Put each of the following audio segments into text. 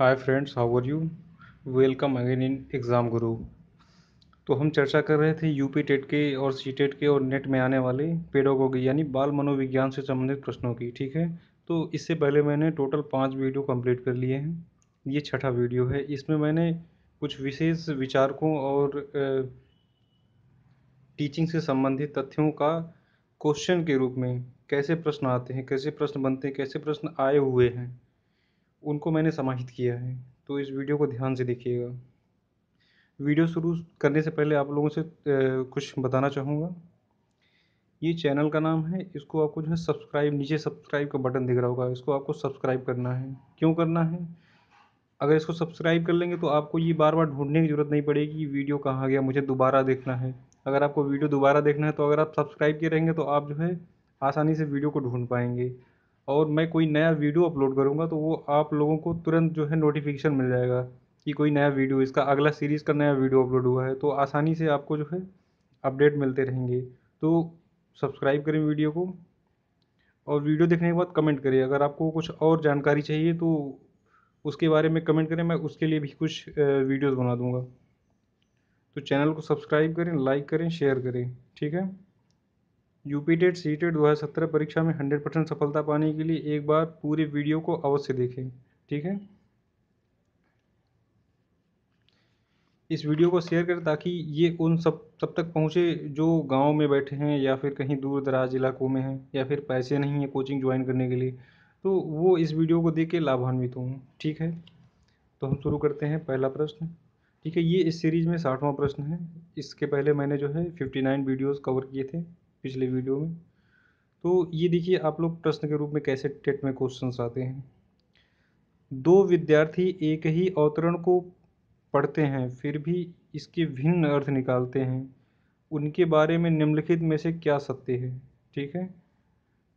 hi friends how are you welcome again in exam Guru तो हम चर्चा कर रहे थे यूपी टेट के और सी टेट के और नेट में आने वाले पेडोगोगी यानी बाल मनोविज्ञान से संबंधित प्रश्नों की ठीक है तो इससे पहले मैंने टोटल पाँच वीडियो कंप्लीट कर लिए हैं ये छठा वीडियो है इसमें मैंने कुछ विशेष विचारकों और टीचिंग से संबंधित तथ्यों का क्वेश्चन के रूप में कैसे प्रश्न आते हैं कैसे प्रश्न बनते हैं कैसे प्रश्न आए हुए हैं उनको मैंने समाहित किया है तो इस वीडियो को ध्यान से देखिएगा वीडियो शुरू करने से पहले आप लोगों से कुछ बताना चाहूँगा ये चैनल का नाम है इसको आपको जो है सब्सक्राइब नीचे सब्सक्राइब का बटन दिख रहा होगा इसको आपको सब्सक्राइब करना है क्यों करना है अगर इसको सब्सक्राइब कर लेंगे तो आपको ये बार बार ढूंढने की ज़रूरत नहीं पड़ेगी वीडियो कहाँ गया मुझे दोबारा देखना है अगर आपको वीडियो दोबारा देखना है तो अगर आप सब्सक्राइब किए रहेंगे तो आप जो है आसानी से वीडियो को ढूंढ पाएंगे और मैं कोई नया वीडियो अपलोड करूँगा तो वो आप लोगों को तुरंत जो है नोटिफिकेशन मिल जाएगा कि कोई नया वीडियो इसका अगला सीरीज़ का नया वीडियो अपलोड हुआ है तो आसानी से आपको जो है अपडेट मिलते रहेंगे तो सब्सक्राइब करें वीडियो को और वीडियो देखने के बाद कमेंट करें अगर आपको कुछ और जानकारी चाहिए तो उसके बारे में कमेंट करें मैं उसके लिए भी कुछ वीडियोस बना दूंगा तो चैनल को सब्सक्राइब करें लाइक करें शेयर करें ठीक है यूपीटेट टेट सी टेट दो हज़ार सत्रह परीक्षा में हंड्रेड परसेंट सफलता पाने के लिए एक बार पूरे वीडियो को अवश्य देखें ठीक है इस वीडियो को शेयर करें ताकि ये उन सब सब तक पहुँचे जो गांव में बैठे हैं या फिर कहीं दूर दराज इलाकों में हैं या फिर पैसे नहीं हैं कोचिंग ज्वाइन करने के लिए तो वो इस वीडियो को देख के लाभान्वित हों ठीक है तो हम शुरू करते हैं पहला प्रश्न ठीक है ये इस सीरीज़ में साठवां प्रश्न है इसके पहले मैंने जो है फिफ्टी नाइन वीडियोज़ कवर किए थे पिछले वीडियो में तो ये देखिए आप लोग प्रश्न के रूप में कैसे टेट में क्वेश्चन आते हैं दो विद्यार्थी एक ही अवतरण को पढ़ते हैं फिर भी इसके भिन्न अर्थ निकालते हैं उनके बारे में निम्नलिखित में से क्या सत्य है ठीक है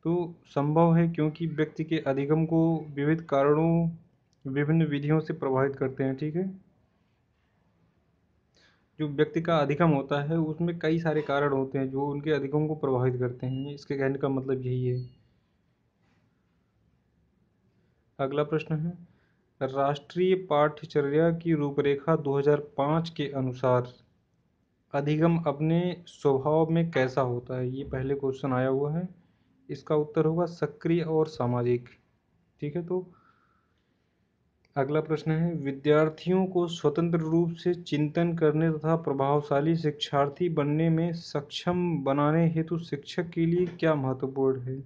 तो संभव है क्योंकि व्यक्ति के अधिगम को विविध कारणों विभिन्न विधियों से प्रभावित करते हैं ठीक है जो व्यक्ति का अधिगम होता है उसमें कई सारे कारण होते हैं जो उनके अधिगम को प्रभावित करते हैं इसके कहने का मतलब यही है अगला प्रश्न है राष्ट्रीय पाठ्यचर्या की रूपरेखा 2005 के अनुसार अधिगम अपने स्वभाव में कैसा होता है ये पहले क्वेश्चन आया हुआ है इसका उत्तर होगा सक्रिय और सामाजिक ठीक है तो अगला प्रश्न है विद्यार्थियों को स्वतंत्र रूप से चिंतन करने तथा प्रभावशाली शिक्षार्थी बनने में सक्षम बनाने हेतु शिक्षक के लिए क्या महत्वपूर्ण है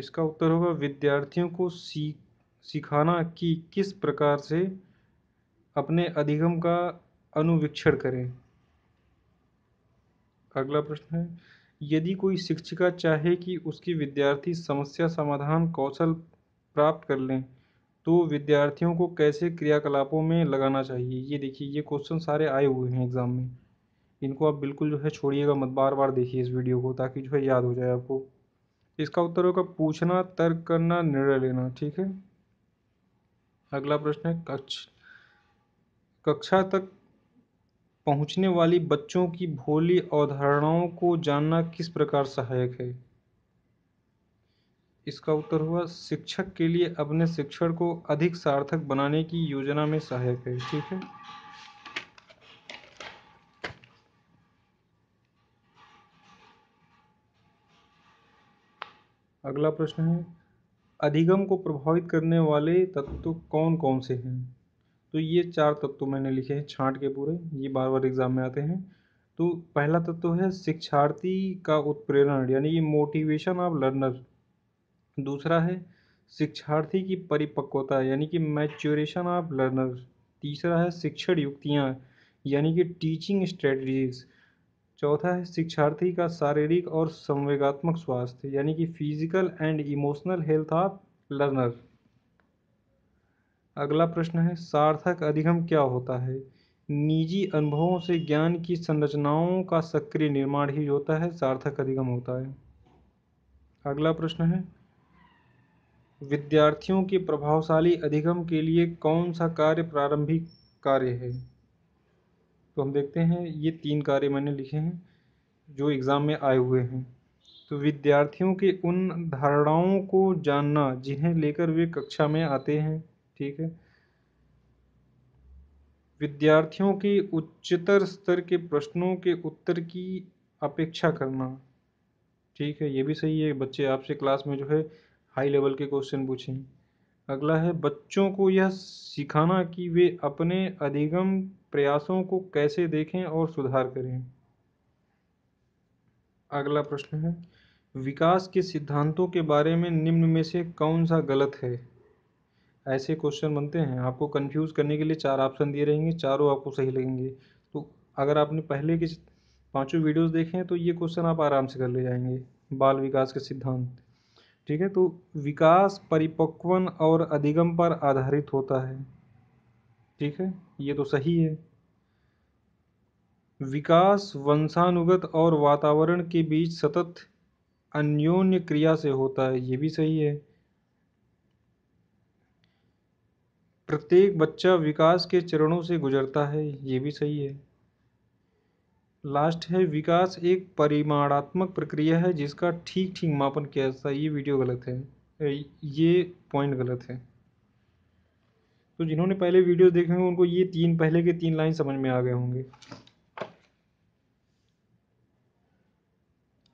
इसका उत्तर होगा विद्यार्थियों को सीख सिखाना कि किस प्रकार से अपने अधिगम का अनुवीक्षण करें अगला प्रश्न है यदि कोई शिक्षिका चाहे कि उसकी विद्यार्थी समस्या समाधान कौशल प्राप्त कर लें तो विद्यार्थियों को कैसे क्रियाकलापों में लगाना चाहिए ये देखिए ये क्वेश्चन सारे आए हुए हैं एग्ज़ाम में इनको आप बिल्कुल जो है छोड़िएगा मत बार बार देखिए इस वीडियो को ताकि जो है याद हो जाए आपको इसका उत्तर होगा पूछना तर्क करना निर्णय लेना ठीक है अगला प्रश्न है कक्ष कक्षा तक पहुंचने वाली बच्चों की भोली अवधारणाओं को जानना किस प्रकार सहायक है इसका उत्तर हुआ शिक्षक के लिए अपने शिक्षण को अधिक सार्थक बनाने की योजना में सहायक है ठीक है अगला प्रश्न है अधिगम को प्रभावित करने वाले तत्व कौन कौन से हैं तो ये चार तत्व मैंने लिखे हैं छांट के पूरे ये बार बार एग्जाम में आते हैं तो पहला तत्व है शिक्षार्थी का उत्प्रेरण यानी कि मोटिवेशन ऑफ लर्नर दूसरा है शिक्षार्थी की परिपक्वता यानी कि मैच्योरेशन ऑफ लर्नर तीसरा है शिक्षण युक्तियाँ यानी कि टीचिंग स्ट्रेटजीज चौथा है शिक्षार्थी का शारीरिक और संवेगात्मक स्वास्थ्य यानी कि physical and emotional health of learner अगला प्रश्न है सार्थक अधिगम क्या होता है निजी अनुभवों से ज्ञान की संरचनाओं का सक्रिय निर्माण ही होता है सार्थक अधिगम होता है अगला प्रश्न है विद्यार्थियों के प्रभावशाली अधिगम के लिए कौन सा कार्य प्रारंभिक कार्य है तो हम देखते हैं ये तीन कार्य मैंने लिखे हैं जो एग्ज़ाम में आए हुए हैं तो विद्यार्थियों के उन धारणाओं को जानना जिन्हें लेकर वे कक्षा में आते हैं ठीक है विद्यार्थियों के उच्चतर स्तर के प्रश्नों के उत्तर की अपेक्षा करना ठीक है ये भी सही है बच्चे आपसे क्लास में जो है हाई लेवल के क्वेश्चन पूछें अगला है बच्चों को यह सिखाना कि वे अपने अधिगम प्रयासों को कैसे देखें और सुधार करें अगला प्रश्न है विकास के सिद्धांतों के बारे में निम्न में से कौन सा गलत है ऐसे क्वेश्चन बनते हैं आपको कंफ्यूज करने के लिए चार ऑप्शन दिए रहेंगे चारों आपको सही लगेंगे तो अगर आपने पहले के पांचों वीडियोस देखे हैं तो ये क्वेश्चन आप आराम से कर ले जाएंगे बाल विकास के सिद्धांत ठीक है तो विकास परिपक्वन और अधिगम पर आधारित होता है ठीक है ये तो सही है विकास वंशानुगत और वातावरण के बीच सतत अन्योन्य क्रिया से होता है ये भी सही है प्रत्येक बच्चा विकास के चरणों से गुजरता है ये भी सही है लास्ट है विकास एक परिमाणात्मक प्रक्रिया है जिसका ठीक ठीक मापन किया जाता है ये वीडियो गलत है ये पॉइंट गलत है तो जिन्होंने पहले वीडियो देखे होंगे उनको ये तीन पहले के तीन लाइन समझ में आ गए होंगे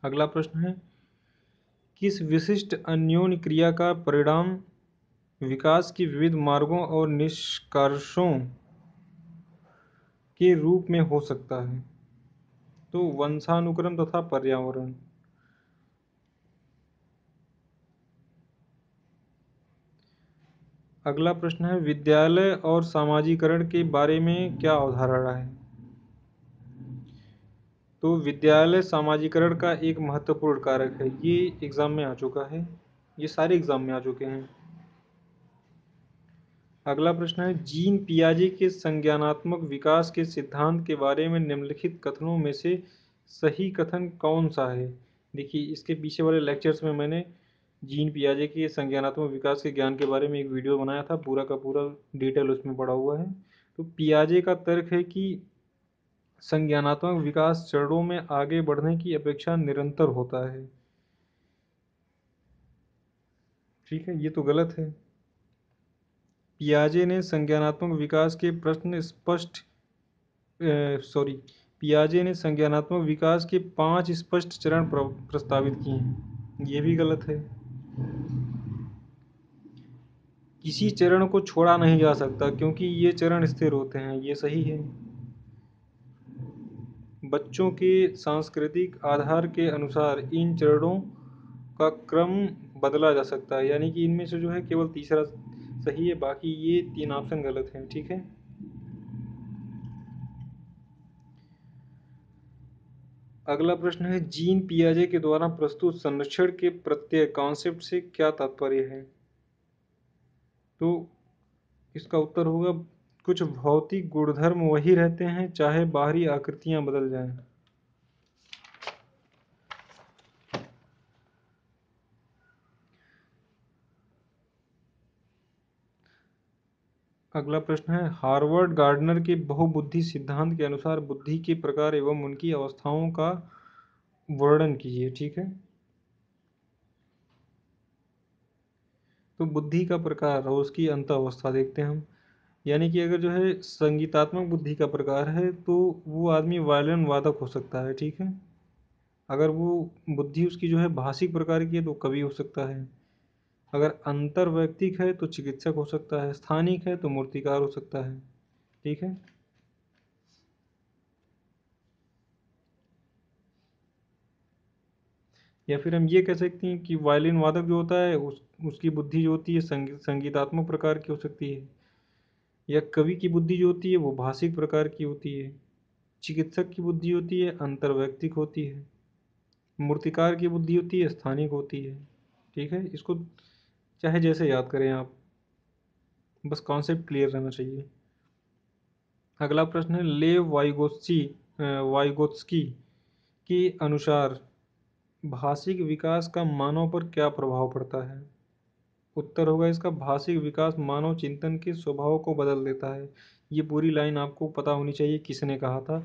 अगला प्रश्न है किस विशिष्ट अन्योन क्रिया का परिणाम विकास की विविध मार्गों और निष्कर्षों के रूप में हो सकता है तो वंशानुक्रम तथा पर्यावरण अगला प्रश्न है विद्यालय और सामाजिकरण के बारे में क्या अवधारणा है तो विद्यालय सामाजिकरण का एक महत्वपूर्ण कारक है ये एग्ज़ाम में आ चुका है ये सारे एग्ज़ाम में आ चुके हैं अगला प्रश्न है जीन पियाजे के संज्ञानात्मक विकास के सिद्धांत के बारे में निम्नलिखित कथनों में से सही कथन कौन सा है देखिए इसके पीछे वाले लेक्चर्स में मैंने जीन पियाजे के संज्ञानात्मक विकास के ज्ञान के बारे में एक वीडियो बनाया था पूरा का पूरा डिटेल उसमें पड़ा हुआ है तो पियाजे का तर्क है कि संज्ञानात्मक विकास चरणों में आगे बढ़ने की अपेक्षा निरंतर होता है ठीक है ये तो गलत है पियाजे ने संज्ञानात्मक विकास के प्रश्न स्पष्ट सॉरी पियाजे ने संज्ञानात्मक विकास के पांच स्पष्ट चरण प्रस्तावित किए हैं ये भी गलत है किसी चरण को छोड़ा नहीं जा सकता क्योंकि ये चरण स्थिर होते हैं ये सही है बच्चों के सांस्कृतिक आधार के अनुसार इन चरणों का क्रम बदला जा सकता है यानी कि इनमें से जो है केवल तीसरा सही है बाकी ये तीन ऑप्शन गलत हैं ठीक है अगला प्रश्न है जीन पियाजे के द्वारा प्रस्तुत संरक्षण के प्रत्यय कॉन्सेप्ट से क्या तात्पर्य है तो इसका उत्तर होगा कुछ भौतिक गुणधर्म वही रहते हैं चाहे बाहरी आकृतियां बदल जाएं अगला प्रश्न है हार्वर्ड गार्डनर के बहुबुद्धि सिद्धांत के अनुसार बुद्धि के प्रकार एवं उनकी अवस्थाओं का वर्णन कीजिए ठीक है तो बुद्धि का प्रकार और उसकी अंत अवस्था देखते हैं हम यानी कि अगर जो है संगीतात्मक बुद्धि का प्रकार है तो वो आदमी वायलिन वादक हो सकता है ठीक है अगर वो बुद्धि उसकी जो है भाषिक प्रकार की है तो कवि हो सकता है अगर व्यक्तिक है तो चिकित्सक हो सकता है स्थानिक है तो मूर्तिकार हो सकता है ठीक है या फिर हम ये कह सकते हैं कि वायलिन वादक जो होता है उस उसकी बुद्धि जो होती है संगी, संगीतात्मक प्रकार की हो सकती है या कवि की बुद्धि जो होती है वो भाषिक प्रकार की होती है चिकित्सक की बुद्धि होती है व्यक्तिक होती है मूर्तिकार की बुद्धि होती है स्थानिक होती है ठीक है इसको चाहे जैसे याद करें आप बस कॉन्सेप्ट क्लियर रहना चाहिए अगला प्रश्न है ले वाइगोत्सी वाइगोत्सकी के अनुसार भाषिक विकास का मानव पर क्या प्रभाव पड़ता है उत्तर होगा इसका भाषिक विकास मानव चिंतन के स्वभाव को बदल देता है ये पूरी लाइन आपको पता होनी चाहिए किसने कहा था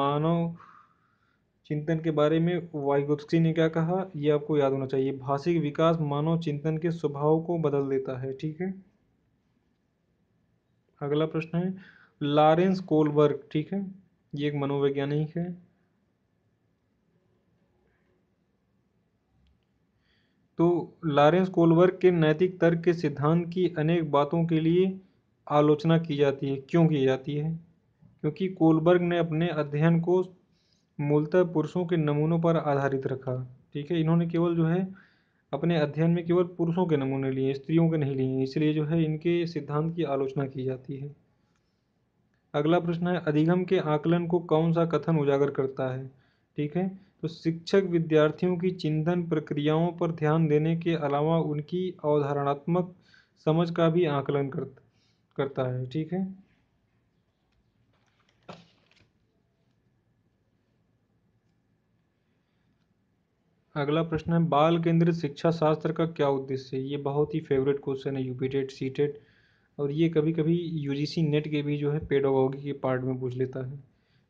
मानव चिंतन के बारे में वाइगोत्स्की ने क्या कहा ये आपको याद होना चाहिए भाषिक विकास मानव चिंतन के स्वभाव को बदल देता है ठीक है अगला प्रश्न है लॉरेंस कोलबर्ग ठीक है ये एक मनोवैज्ञानिक है तो लॉरेंस कोलबर्ग के नैतिक तर्क के सिद्धांत की अनेक बातों के लिए आलोचना की जाती है क्यों की जाती है क्योंकि कोलबर्ग ने अपने अध्ययन को मूलतः पुरुषों के नमूनों पर आधारित रखा ठीक है इन्होंने केवल जो है अपने अध्ययन में केवल पुरुषों के नमूने लिए स्त्रियों के नहीं लिए इसलिए जो है इनके सिद्धांत की आलोचना की जाती है अगला प्रश्न है अधिगम के आकलन को कौन सा कथन उजागर करता है ठीक है तो शिक्षक विद्यार्थियों की चिंतन प्रक्रियाओं पर ध्यान देने के अलावा उनकी अवधारणात्मक समझ का भी आकलन करता करता है ठीक है अगला प्रश्न है बाल केंद्रित शिक्षा शास्त्र का क्या उद्देश्य है ये बहुत ही favourite question UP TET C TET टेट और ये कभी कभी यूजीसी नेट के भी जो है पेडोगॉगी के पार्ट में पूछ लेता है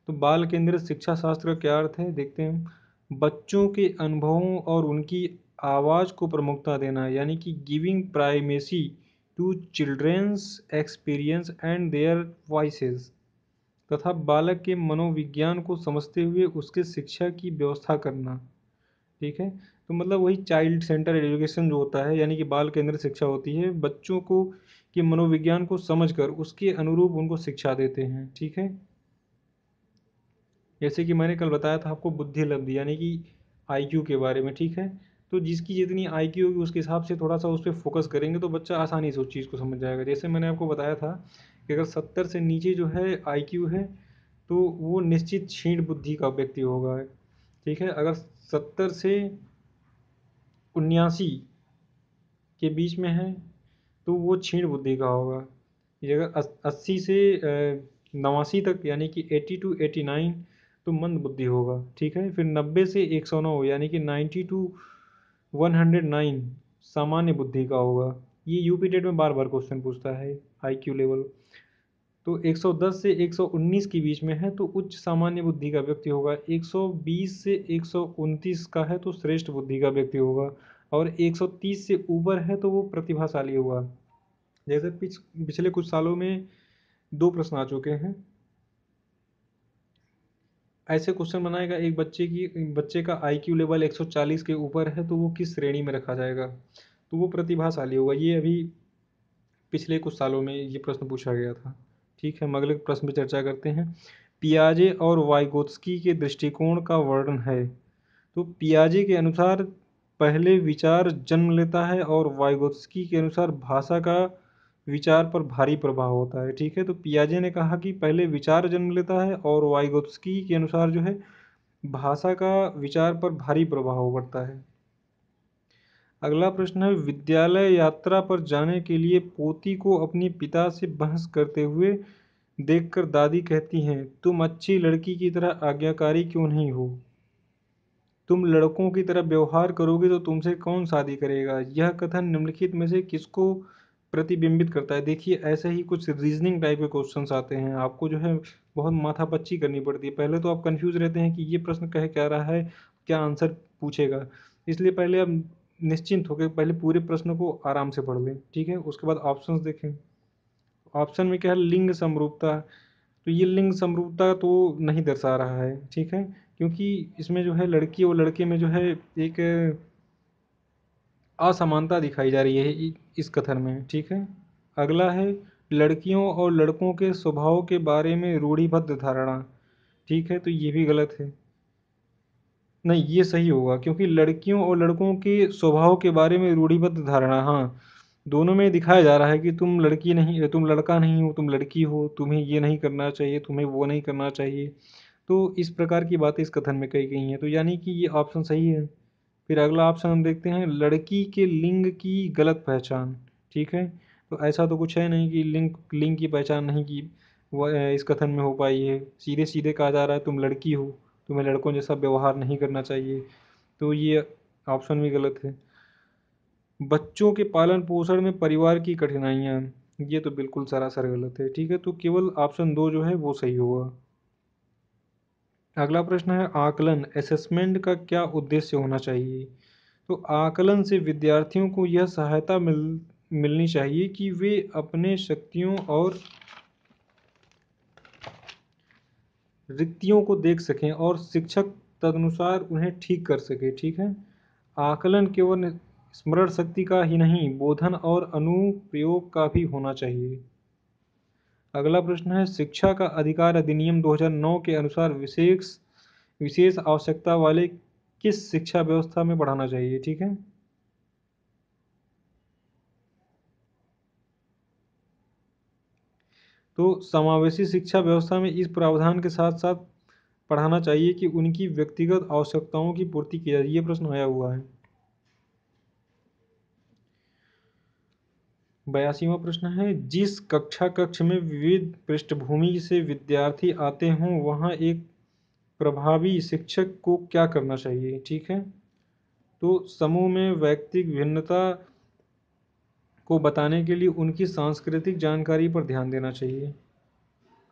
तो बाल केंद्रित शिक्षा शास्त्र का क्या अर्थ है देखते हैं बच्चों के अनुभवों और उनकी आवाज़ को प्रमुखता देना यानी कि giving primacy to childrens experience and their voices तथा बालक के मनोविज्ञान को समझते हुए उसके शिक्षा की व्यवस्था करना ठीक है तो मतलब वही चाइल्ड सेंटर एजुकेशन जो होता है यानी कि बाल केंद्र शिक्षा होती है बच्चों को कि मनोविज्ञान को समझकर उसके अनुरूप उनको शिक्षा देते हैं ठीक है जैसे कि मैंने कल बताया था आपको बुद्धि लब्धि यानी कि आईक्यू के बारे में ठीक है तो जिसकी जितनी आई क्यू होगी उसके हिसाब से थोड़ा सा उस पर फोकस करेंगे तो बच्चा आसानी से उस चीज़ को समझ जाएगा जैसे मैंने आपको बताया था कि अगर सत्तर से नीचे जो है आई क्यू है तो वो निश्चित छीण बुद्धि का व्यक्ति होगा ठीक है अगर सत्तर से उन्यासी के बीच में है तो वो क्षीण बुद्धि का होगा अगर अस्सी से नवासी तक यानी कि एट्टी टू एटी नाइन तो मंद बुद्धि होगा ठीक है फिर नब्बे से एक सौ नौ यानी कि ninety to one hundred nine सामान्य बुद्धि का होगा ये यूपी डेट में बार बार क्वेश्चन पूछता है आई क्यू लेवल तो 110 से 119 के बीच में है तो उच्च सामान्य बुद्धि का व्यक्ति होगा 120 से एक का है तो श्रेष्ठ बुद्धि का व्यक्ति होगा और 130 से ऊपर है तो वो प्रतिभाशाली होगा जैसे पिछ पिछले कुछ सालों में दो प्रश्न आ चुके हैं ऐसे क्वेश्चन बनाएगा एक बच्चे की बच्चे का आईक्यू लेवल 140 के ऊपर है तो वो किस श्रेणी में रखा जाएगा तो वो प्रतिभाशाली होगा ये अभी पिछले कुछ सालों में ये प्रश्न पूछा गया था ठीक है हम अगले प्रश्न पर चर्चा करते हैं पियाजे और वाइगोत्स्की के दृष्टिकोण का वर्णन है तो पियाजे के अनुसार पहले विचार जन्म लेता है और वाइगोत्स्की के अनुसार भाषा का विचार पर भारी प्रभाव होता है ठीक है तो पियाजे ने कहा कि पहले विचार जन्म लेता है और वाइगोत्स्की के अनुसार जो है भाषा का विचार पर भारी प्रभाव पड़ता है अगला प्रश्न है विद्यालय यात्रा पर जाने के लिए पोती को अपने पिता से बहस करते हुए देखकर दादी कहती हैं तुम अच्छी लड़की की तरह आज्ञाकारी क्यों नहीं हो तुम लड़कों की तरह व्यवहार करोगे तो तुमसे कौन शादी करेगा यह कथन निम्नलिखित में से किसको प्रतिबिंबित करता है देखिए ऐसे ही कुछ रीजनिंग टाइप के क्वेश्चंस आते हैं आपको जो है बहुत माथापच्ची करनी पड़ती है पहले तो आप कंफ्यूज रहते हैं कि ये प्रश्न कह क्या रहा है क्या आंसर पूछेगा इसलिए पहले आप निश्चिंत होकर पहले पूरे प्रश्न को आराम से पढ़ लें ठीक है उसके बाद ऑप्शंस देखें ऑप्शन में क्या है लिंग समरूपता तो ये लिंग समरूपता तो नहीं दर्शा रहा है ठीक है क्योंकि इसमें जो है लड़की और लड़के में जो है एक असमानता दिखाई जा रही है इस कथन में ठीक है अगला है लड़कियों और लड़कों के स्वभाव के बारे में रूढ़िबद्ध धारणा ठीक है तो ये भी गलत है नहीं ये सही होगा क्योंकि लड़कियों और लड़कों के स्वभाव के बारे में रूढ़िबद्ध धारणा हाँ दोनों में दिखाया जा रहा है कि तुम लड़की नहीं तुम लड़का नहीं हो तुम लड़की हो तुम्हें ये नहीं करना चाहिए तुम्हें वो नहीं करना चाहिए तो इस प्रकार की बातें इस कथन में कही गई हैं तो यानी कि ये ऑप्शन सही है फिर अगला ऑप्शन हम देखते हैं लड़की के लिंग की गलत पहचान ठीक है तो ऐसा तो कुछ है नहीं कि लिंग लिंग की पहचान नहीं की इस कथन में हो पाई है सीधे सीधे कहा जा रहा है तुम लड़की हो तुम्हें लड़कों जैसा व्यवहार नहीं करना चाहिए तो ये ऑप्शन भी गलत है बच्चों के पालन पोषण में परिवार की कठिनाइयाँ ये तो बिल्कुल सरासर गलत है ठीक है तो केवल ऑप्शन दो जो है वो सही होगा अगला प्रश्न है आकलन असेसमेंट का क्या उद्देश्य होना चाहिए तो आकलन से विद्यार्थियों को यह सहायता मिल मिलनी चाहिए कि वे अपने शक्तियों और रिक्तियों को देख सकें और शिक्षक तदनुसार उन्हें ठीक कर सके ठीक है आकलन केवल स्मरण शक्ति का ही नहीं बोधन और अनुप्रयोग का भी होना चाहिए अगला प्रश्न है शिक्षा का अधिकार अधिनियम 2009 के अनुसार विशेष विशेष आवश्यकता वाले किस शिक्षा व्यवस्था में बढ़ाना चाहिए ठीक है तो समावेशी शिक्षा व्यवस्था में इस प्रावधान के साथ साथ पढ़ाना चाहिए कि उनकी व्यक्तिगत आवश्यकताओं की पूर्ति की जाए ये प्रश्न आया हुआ है बयासीवा प्रश्न है जिस कक्षा कक्ष में विविध पृष्ठभूमि से विद्यार्थी आते हों वहाँ एक प्रभावी शिक्षक को क्या करना चाहिए ठीक है तो समूह में व्यक्तिक भिन्नता को बताने के लिए उनकी सांस्कृतिक जानकारी पर ध्यान देना चाहिए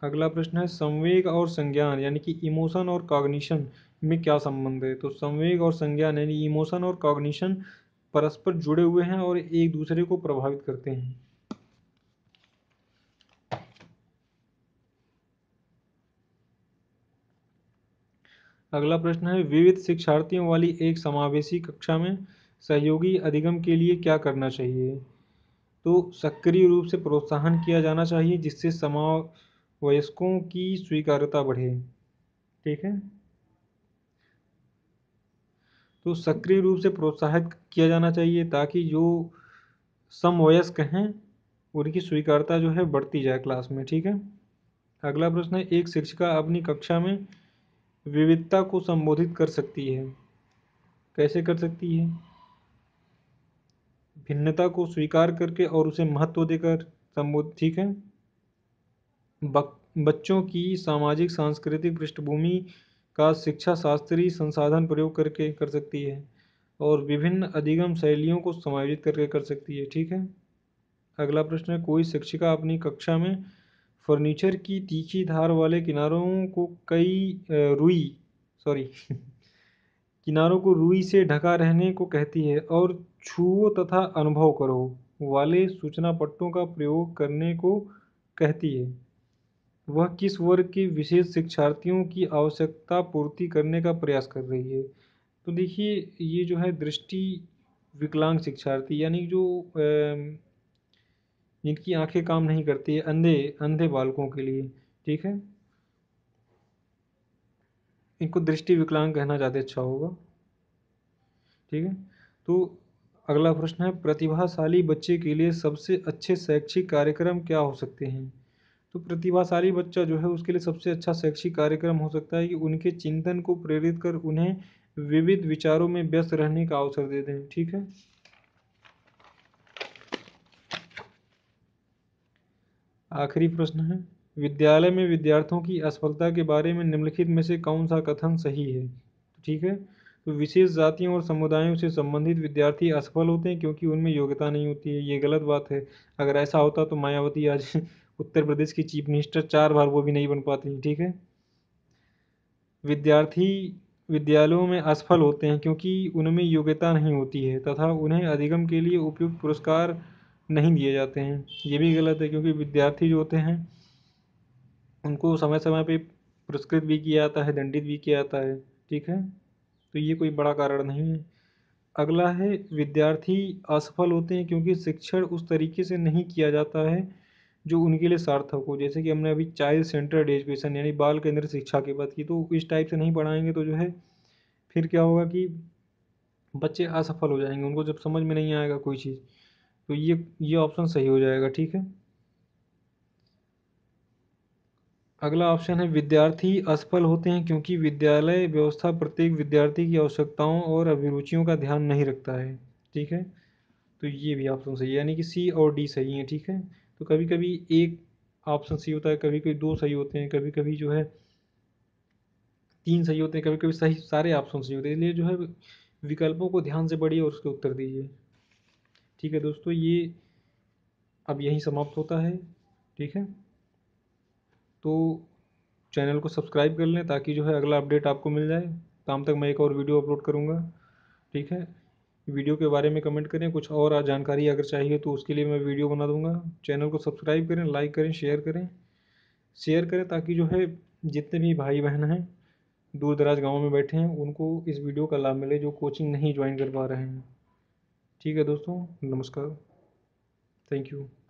अगला प्रश्न है संवेग और संज्ञान यानी कि इमोशन और कॉग्निशन में क्या संबंध है तो संवेग और संज्ञान यानी इमोशन और कॉग्निशन परस्पर जुड़े हुए हैं और एक दूसरे को प्रभावित करते हैं अगला प्रश्न है विविध शिक्षार्थियों वाली एक समावेशी कक्षा में सहयोगी अधिगम के लिए क्या करना चाहिए तो सक्रिय रूप से प्रोत्साहन किया जाना चाहिए जिससे वयस्कों की स्वीकारता बढ़े ठीक है तो सक्रिय रूप से प्रोत्साहित किया जाना चाहिए ताकि जो समवयस्क हैं उनकी स्वीकारता जो है बढ़ती जाए क्लास में ठीक है अगला प्रश्न है एक शिक्षिका अपनी कक्षा में विविधता को संबोधित कर सकती है कैसे कर सकती है भिन्नता को स्वीकार करके और उसे महत्व देकर संबोध ठीक है बच्चों की सामाजिक सांस्कृतिक पृष्ठभूमि का शिक्षा शास्त्रीय संसाधन प्रयोग करके कर सकती है और विभिन्न अधिगम शैलियों को समायोजित करके कर सकती है ठीक है अगला प्रश्न है कोई शिक्षिका अपनी कक्षा में फर्नीचर की तीखी धार वाले किनारों को कई रुई सॉरी किनारों को रुई से ढका रहने को कहती है और छुओ तथा अनुभव करो वाले सूचना पट्टों का प्रयोग करने को कहती है वह किस वर्ग के विशेष शिक्षार्थियों की आवश्यकता पूर्ति करने का प्रयास कर रही है तो देखिए ये जो है दृष्टि विकलांग शिक्षार्थी यानी जो जिनकी आंखें काम नहीं करती है अंधे अंधे बालकों के लिए ठीक है इनको दृष्टि विकलांग कहना ज़्यादा अच्छा होगा ठीक है तो अगला प्रश्न है प्रतिभाशाली बच्चे के लिए सबसे अच्छे शैक्षिक कार्यक्रम क्या हो सकते हैं तो प्रतिभाशाली बच्चा जो है उसके लिए सबसे अच्छा शैक्षिक कार्यक्रम हो सकता है कि उनके चिंतन को प्रेरित कर उन्हें विविध विचारों में व्यस्त रहने का अवसर दे दें ठीक है आखिरी प्रश्न है विद्यालय में विद्यार्थियों की असफलता के बारे में निम्नलिखित में से कौन सा कथन सही है ठीक है तो विशेष जातियों और समुदायों से संबंधित विद्यार्थी असफल होते हैं क्योंकि उनमें योग्यता नहीं होती है ये गलत बात है अगर ऐसा होता तो मायावती आज उत्तर प्रदेश की चीफ मिनिस्टर चार बार वो भी नहीं बन पाती ठीक है विद्यार्थी विद्यालयों में असफल होते हैं क्योंकि उनमें योग्यता नहीं होती है तथा उन्हें अधिगम के लिए उपयुक्त पुरस्कार नहीं दिए जाते हैं ये भी गलत है क्योंकि विद्यार्थी जो होते हैं उनको समय समय पे पुरस्कृत भी किया जाता है दंडित भी किया जाता है ठीक है तो ये कोई बड़ा कारण नहीं है अगला है विद्यार्थी असफल होते हैं क्योंकि शिक्षण उस तरीके से नहीं किया जाता है जो उनके लिए सार्थक हो जैसे कि हमने अभी चाइल्ड सेंटर्ड एजुकेशन यानी बाल केंद्र शिक्षा की बात की तो इस टाइप से नहीं पढ़ाएंगे तो जो है फिर क्या होगा कि बच्चे असफल हो जाएंगे उनको जब समझ में नहीं आएगा कोई चीज़ तो ये ये ऑप्शन सही हो जाएगा ठीक है अगला ऑप्शन है विद्यार्थी असफल होते हैं क्योंकि विद्यालय व्यवस्था प्रत्येक विद्यार्थी की आवश्यकताओं और अभिरुचियों का ध्यान नहीं रखता है ठीक है तो ये भी ऑप्शन सही है यानी कि सी और डी सही है ठीक है तो कभी कभी एक ऑप्शन सही होता है कभी कभी दो सही होते हैं कभी कभी जो है तीन सही होते हैं कभी कभी सही सारे ऑप्शन सही होते हैं इसलिए जो है विकल्पों को ध्यान से पढ़िए और उसके उत्तर दीजिए ठीक है दोस्तों ये अब यहीं समाप्त होता है ठीक है तो चैनल को सब्सक्राइब कर लें ताकि जो है अगला अपडेट आपको मिल जाए शाम तो तक मैं एक और वीडियो अपलोड करूँगा ठीक है वीडियो के बारे में कमेंट करें कुछ और जानकारी अगर चाहिए तो उसके लिए मैं वीडियो बना दूंगा चैनल को सब्सक्राइब करें लाइक करें शेयर करें शेयर करें ताकि जो है जितने भी भाई बहन हैं दूर दराज गाँव में बैठे हैं उनको इस वीडियो का लाभ मिले जो कोचिंग नहीं ज्वाइन कर पा रहे हैं ठीक है दोस्तों नमस्कार थैंक यू